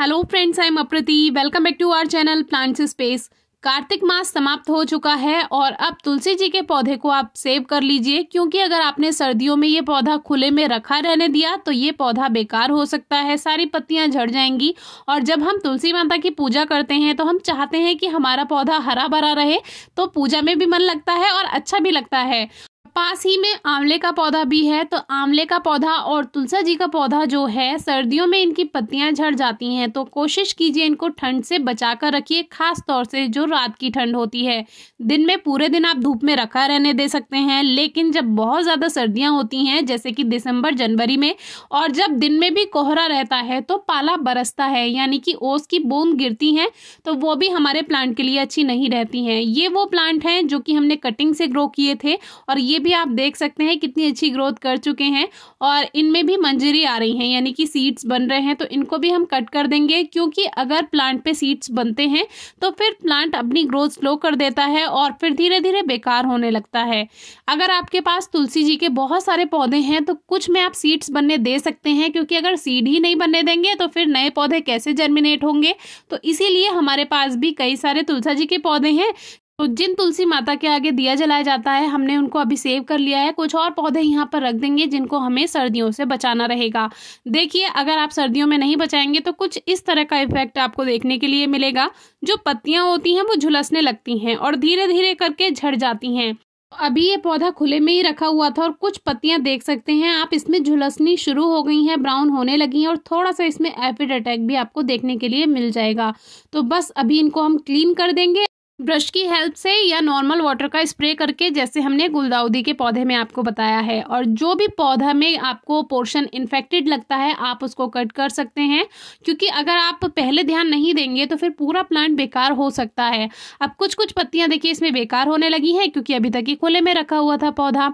hello friends I am Aprati welcome back to our channel plants space Kartik मास समाप्त हो चुका है और अब तुलसी जी के पौधे को आप सेव कर लीजिए क्योंकि अगर आपने सर्दियों में ये पौधा खुले में रखा रहने दिया तो ये पौधा बेकार हो सकता है सारी पत्तियां झड़ जाएंगी और जब हम तुलसी माता की पूजा करते हैं तो हम चाहते हैं कि हमारा पौधा हरा भरा रहे तो पूजा में भी मन लगता है और अच्छा भी लगता है पास ही में आंवले का पौधा भी है तो आंवले का पौधा और तुलसा जी का पौधा जो है सर्दियों में इनकी पत्तियां झड़ जाती हैं तो कोशिश कीजिए इनको ठंड से बचा कर रखिए खास तौर से जो रात की ठंड होती है दिन में पूरे दिन आप धूप में रखा रहने दे सकते हैं लेकिन जब बहुत ज़्यादा सर्दियाँ होती हैं जैसे कि दिसंबर जनवरी में और जब दिन में भी कोहरा रहता है तो पाला बरसता है यानी कि ओस की बूंद गिरती हैं तो वो भी हमारे प्लांट के लिए अच्छी नहीं रहती हैं ये वो प्लांट हैं जो कि हमने कटिंग से ग्रो किए थे और ये भी आप देख सकते हैं कितनी अच्छी ग्रोथ कर चुके हैं और इनमें भी मंजरी आ रही हैं यानी कि सीड्स बन रहे हैं तो इनको भी हम कट कर देंगे क्योंकि अगर प्लांट पे सीड्स बनते हैं तो फिर प्लांट अपनी ग्रोथ स्लो कर देता है और फिर धीरे धीरे बेकार होने लगता है अगर आपके पास तुलसी जी के बहुत सारे पौधे हैं तो कुछ में आप सीड्स बनने दे सकते हैं क्योंकि अगर सीड ही नहीं बनने देंगे तो फिर नए पौधे कैसे जर्मिनेट होंगे तो इसीलिए हमारे पास भी कई सारे तुलसा जी के पौधे हैं तो जिन तुलसी माता के आगे दिया जलाया जाता है हमने उनको अभी सेव कर लिया है कुछ और पौधे यहाँ पर रख देंगे जिनको हमें सर्दियों से बचाना रहेगा देखिए अगर आप सर्दियों में नहीं बचाएंगे तो कुछ इस तरह का इफेक्ट आपको देखने के लिए मिलेगा जो पत्तियाँ होती हैं वो झुलसने लगती हैं और धीरे धीरे करके झड़ जाती हैं अभी ये पौधा खुले में ही रखा हुआ था और कुछ पत्तियां देख सकते हैं आप इसमें झुलसनी शुरू हो गई हैं ब्राउन होने लगी हैं और थोड़ा सा इसमें एपिड अटैक भी आपको देखने के लिए मिल जाएगा तो बस अभी इनको हम क्लीन कर देंगे ब्रश की हेल्प से या नॉर्मल वाटर का स्प्रे करके जैसे हमने गुलदाउदी के पौधे में आपको बताया है और जो भी पौधा में आपको पोर्शन इन्फेक्टेड लगता है आप उसको कट कर सकते हैं क्योंकि अगर आप पहले ध्यान नहीं देंगे तो फिर पूरा प्लांट बेकार हो सकता है अब कुछ कुछ पत्तियाँ देखिए इसमें बेकार होने लगी हैं क्योंकि अभी तक ही खुले में रखा हुआ था पौधा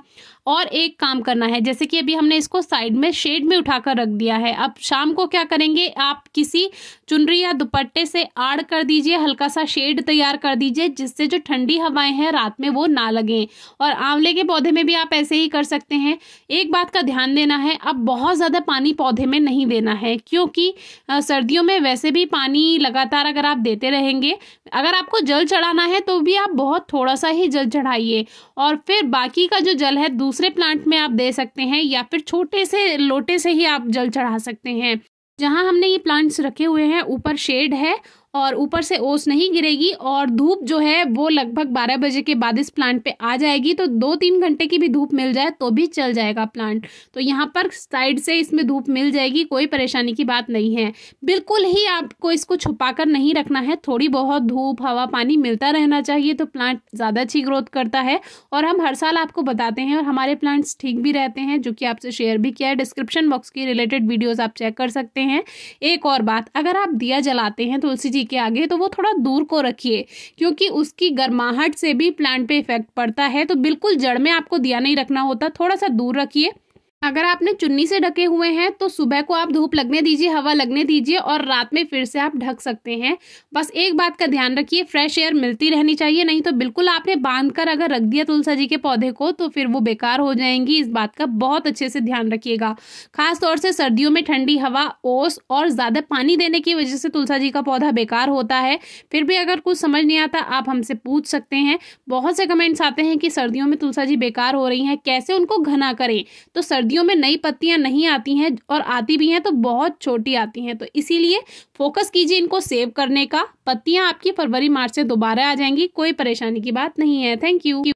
और एक काम करना है जैसे कि अभी हमने इसको साइड में शेड में उठाकर रख दिया है अब शाम को क्या करेंगे आप किसी चुनरी या दुपट्टे से आड़ कर दीजिए हल्का सा शेड तैयार कर दीजिए लीजिए जिससे जो ठंडी हवाएं हैं रात में वो ना लगें और आंवले के पौधे में भी आप ऐसे ही कर सकते हैं एक बात का ध्यान देना है अब बहुत ज़्यादा पानी पौधे में नहीं देना है क्योंकि सर्दियों में वैसे भी पानी लगातार अगर आप देते रहेंगे अगर आपको जल चढ़ाना है तो भी आप बहुत थोड़ा सा ही जल चढ़ाइए और फिर बाकी का जो जल है दूसरे प्लांट में आप दे सकते हैं या फिर छोटे से लोटे से ही आप जल चढ़ा सकते हैं जहाँ हमने ये प्लांट्स रखे हुए हैं ऊपर शेड है और ऊपर से ओस नहीं गिरेगी और धूप जो है वो लगभग बारह बजे के बाद इस प्लांट पे आ जाएगी तो दो तीन घंटे की भी धूप मिल जाए तो भी चल जाएगा प्लांट तो यहाँ पर साइड से इसमें धूप मिल जाएगी कोई परेशानी की बात नहीं है बिल्कुल ही आपको इसको छुपा कर नहीं रखना है थोड़ी बहुत धूप हवा पानी मिलता रहना चाहिए तो प्लांट ज़्यादा अच्छी ग्रोथ करता है और हम हर साल आपको बताते हैं और हमारे प्लांट्स ठीक भी रहते हैं जो कि आपसे शेयर भी किया है डिस्क्रिप्शन बॉक्स की रिलेटेड वीडियोज़ आप चेक कर सकते हैं एक और बात अगर आप दिया जलाते हैं तो तुलसी जी के आगे तो वो थोड़ा दूर को रखिए क्योंकि उसकी गर्माहट से भी प्लांट पे इफेक्ट पड़ता है तो बिल्कुल जड़ में आपको दिया नहीं रखना होता थोड़ा सा दूर रखिए अगर आपने चुन्नी से ढके हुए हैं तो सुबह को आप धूप लगने दीजिए हवा लगने दीजिए और रात में फिर से आप ढक सकते हैं बस एक बात का ध्यान रखिए फ्रेश एयर मिलती रहनी चाहिए नहीं तो बिल्कुल आपने बांध कर अगर रख दिया तुलसा जी के पौधे को तो फिर वो बेकार हो जाएंगी इस बात का बहुत अच्छे से ध्यान रखिएगा खासतौर से सर्दियों में ठंडी हवा ओस और ज़्यादा पानी देने की वजह से तुलसा जी का पौधा बेकार होता है फिर भी अगर कुछ समझ नहीं आता आप हमसे पूछ सकते हैं बहुत से कमेंट्स आते हैं कि सर्दियों में तुलसा जी बेकार हो रही हैं कैसे उनको घना करें तो सर्दी सर्दियों में नई पत्तियां नहीं आती हैं और आती भी हैं तो बहुत छोटी आती हैं तो इसीलिए फोकस कीजिए इनको सेव करने का पत्तियां आपकी फरवरी मार्च से दोबारा आ जाएंगी कोई परेशानी की बात नहीं है थैंक यू